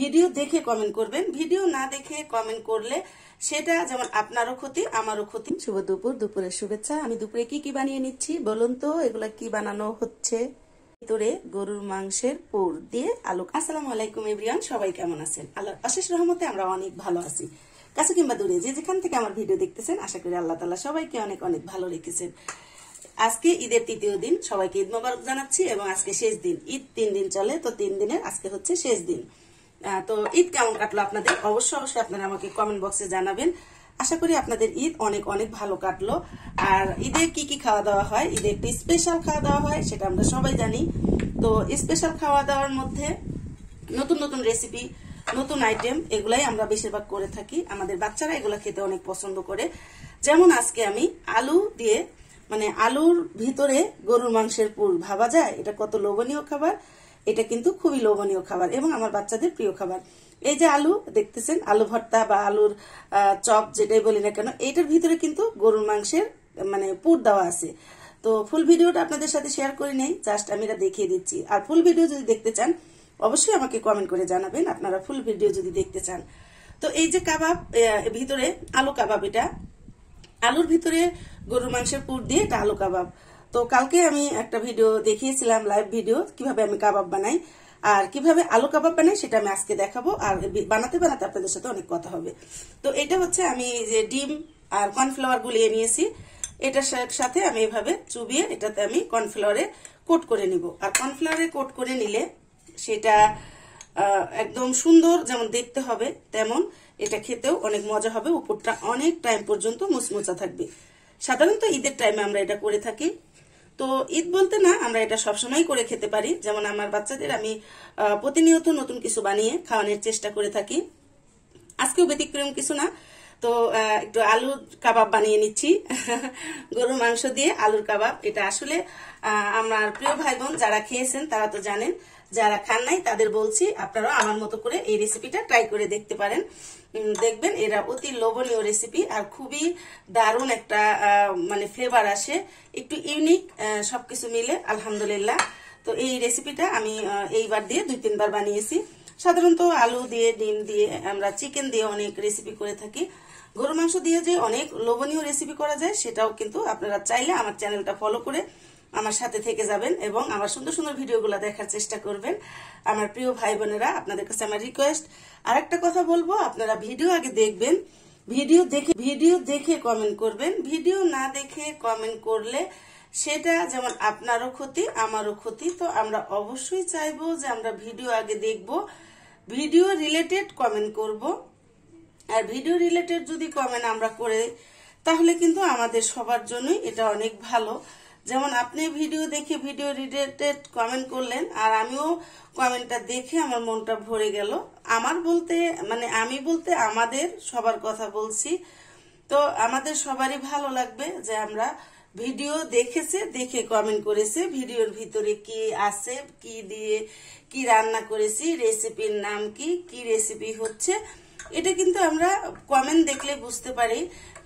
video দেখে comment করবেন video না দেখে কমেন্ট করলে সেটা যেমন আপনারও ক্ষতি আমারও ক্ষতি শুভ দুপুর দুপুরের শুভেচ্ছা আমি দুপুরে কি কি বানিয়ে নিচ্ছি বলুন তো এগুলা কি বানানো হচ্ছে ভিতরে গরুর মাংসের পুর দিয়ে আলু আসসালাম আলাইকুম এভরিওয়ান সবাই কেমন আছেন আল্লাহ অশেষ রহমতে আমরা অনেক ভালো আছি কাছে কিংবা দূরে যে যেখান থেকে আমার ভিডিও দেখতেছেন আশা করি আল্লাহ তালা সবাইকে অনেক অনেক ভালো রেখেছেন আজকে ঈদের তৃতীয় দিন সবাইকে ঈদ মোবারক জানাচ্ছি এবং আজকে শেষ দিন ঈদ তিন দিন চলে তো তিন দিনের আজকে হচ্ছে শেষ দিন তো ঈদ কেমন কাটলো আপনাদের অবশ্যই অবশ্যই আপনারা আমাকে কমেন্ট বক্সে জানাবেন আশা করি আপনাদের ঈদ অনেক অনেক ভালো কাটলো আর ঈদে কি কি খাওয়া দাওয়া হয় ঈদে একটি স্পেশাল খাওয়া দাওয়া হয় সেটা আমরা সবাই জানি তো স্পেশাল খাওয়া দাওয়ার মধ্যে নতুন নতুন রেসিপি নতুন আইটেম এগুলাই আমরা বেশিরভাগ করে থাকি আমাদের বাচ্চারা এগুলো খেতে অনেক পছন্দ করে যেমন আজকে আমি আলু দিয়ে মানে আলুর ভিতরে গরুর মাংসের পুর ভাবা যায় এটা কত লোভনীয় খাবার এটা কিন্তু খুবই লোভনীয় খাবার এবং আমার বাচ্চাদের প্রিয় খাবার এই যে আলু দেখতেছেন আলু ভর্তা বা আলুর চপ যেটাই বলি না কেন এটার ভিতরে কিন্তু গরুর মাংসের মানে পুর দেওয়া আছে তো ফুল ভিডিওটা আপনাদের সাথে শেয়ার করে নেই জাস্ট আমি এটা দেখিয়ে দিচ্ছি আর ফুল ভিডিও যদি দেখতে চান অবশ্যই আমাকে কমেন্ট করে জানাবেন আপনারা ফুল ভিডিও যদি দেখতে চান তো এই যে কাবাব ভিতরে আলু কাবাব এটা আলুর ভিতরে গরুর মাংসের পুর দিয়ে এটা আলু কাবাব তো কালকে আমি একটা ভিডিও দেখিয়েছিলাম লাইভ ভিডিও কিভাবে আমি কাবাব বানাই আর কিভাবে আলু কাবাব বানাই সেটা আমি আজকে দেখাবো আর বানাতে বানাতে আপনাদের সাথে অনেক কথা হবে তো এটা হচ্ছে আমি যে ডিম আর কর্নফ্লাওয়ার গুলিয়ে নিয়েছি এটার সাথে আমি এভাবে চুবিয়ে এটাতে আমি কর্নফ্লাওয়ারে কোট করে নিব আর কর্নফ্লাওয়ারে কোট করে নিলে সেটা একদম সুন্দর যেমন দেখতে হবে তেমন এটা খেতেও অনেক মজা হবে উপরটা অনেক টাইম পর্যন্ত মুচমুচা থাকবে সাধারণত ঈদের টাইমে আমরা এটা করে থাকি তো ঈদ বলতে না আমরা এটা সবসময় করে খেতে পারি যেমন আমার বাচ্চাদের আমি প্রতিনিয়ত নতুন কিছু বানিয়ে খাওয়ানোর চেষ্টা করে থাকি আজকেও ব্যতিক্রম কিছু না তো একটু আলুর কাবাব বানিয়ে নিচ্ছি গরুর মাংস দিয়ে আলুর কাবাব এটা আসলে আমার প্রিয় ভাই বোন যারা খেয়েছেন তারা তো জানেন যারা খান নাই তাদের বলছি আপনারা আমার মতো করে এই রেসিপিটা ট্রাই করে দেখতে পারেন দেখবেন এরা অতি লোভনীয় রেসিপি আর খুবই দারুণ একটা মানে ফ্লেভার আসে একটু ইউনিক সব কিছু মিলে আলহামদুলিল্লাহ তো এই রেসিপিটা আমি এইবার দিয়ে দুই তিনবার বানিয়েছি সাধারণত আলু দিয়ে ডিম দিয়ে আমরা চিকেন দিয়ে অনেক রেসিপি করে থাকি গরু মাংস দিয়ে যে অনেক লোভনীয় রেসিপি করা যায় সেটাও কিন্তু আপনারা চাইলে আমার চ্যানেলটা ফলো করে আমার সাথে থেকে যাবেন এবং আমার সুন্দর সুন্দর ভিডিওগুলো দেখার চেষ্টা করবেন আমার প্রিয় ভাই বোনেরা আপনাদের কাছে আমার রিকোয়েস্ট আর একটা কথা বলবো আপনারা ভিডিও আগে দেখবেন ভিডিও দেখে ভিডিও দেখে কমেন্ট করবেন ভিডিও না দেখে কমেন্ট করলে সেটা যেমন আপনারও ক্ষতি আমারও ক্ষতি তো আমরা অবশ্যই চাইবো যে আমরা ভিডিও আগে দেখব ভিডিও রিলেটেড কমেন্ট করব আর ভিডিও রিলেটেড যদি কমেন্ট আমরা করে তাহলে কিন্তু আমাদের সবার জন্যই এটা অনেক ভালো যেমন আপনি ভিডিও দেখে ভিডিও রিলেটেড কমেন্ট করলেন আর আমিও কমেন্টটা দেখে আমার মনটা ভরে গেল আমার বলতে মানে আমি বলতে আমাদের সবার কথা বলছি তো আমাদের সবারই ভালো লাগবে যে আমরা ভিডিও দেখেছে দেখে কমেন্ট করেছে ভিডিওর ভিতরে কি আছে কি দিয়ে কি রান্না করেছি রেসিপির নাম কি কি রেসিপি হচ্ছে এটা কিন্তু আমরা কমেন্ট দেখলে বুঝতে পারি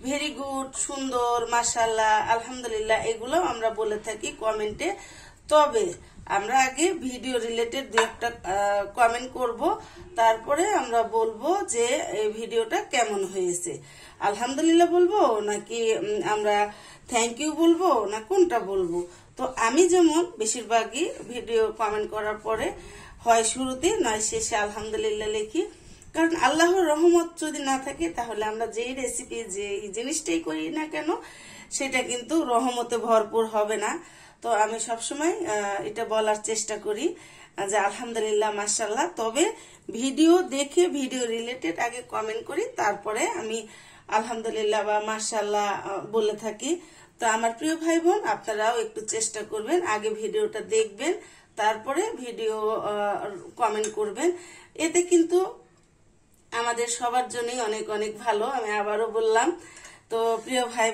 ভেরি গুড সুন্দর মাসাল্লাহ আলহামদুলিল্লাহ এগুলো আমরা বলে থাকি কমেন্টে তবে আমরা আগে ভিডিও রিলেটেড দু একটা কমেন্ট করব তারপরে আমরা বলবো যে এই ভিডিওটা কেমন হয়েছে আলহামদুলিল্লাহ বলবো নাকি আমরা থ্যাংক ইউ বলবো না কোনটা বলবো তো আমি যেমন বেশিরভাগই ভিডিও কমেন্ট করার পরে হয় শুরুতে নয় শেষে আলহামদুলিল্লাহ লিখি কারণ আল্লাহর রহমত যদি না থাকে তাহলে আমরা যেই রেসিপি যে জিনিসটাই করি না কেন সেটা কিন্তু রহমতে ভরপুর হবে না তো আমি সবসময় এটা বলার চেষ্টা করি যে আলহামদুলিল্লাহ মাসাল্লাহ তবে ভিডিও দেখে ভিডিও রিলেটেড আগে কমেন্ট করি তারপরে আমি আলহামদুলিল্লাহ বা মাসাল্লাহ বলে থাকি তো আমার প্রিয় ভাই বোন আপনারাও একটু চেষ্টা করবেন আগে ভিডিওটা দেখবেন তারপরে ভিডিও কমেন্ট করবেন এতে কিন্তু আমাদের সবার জন্যই অনেক অনেক ভালো আমি আবারও বললাম তো প্রিয় ভাই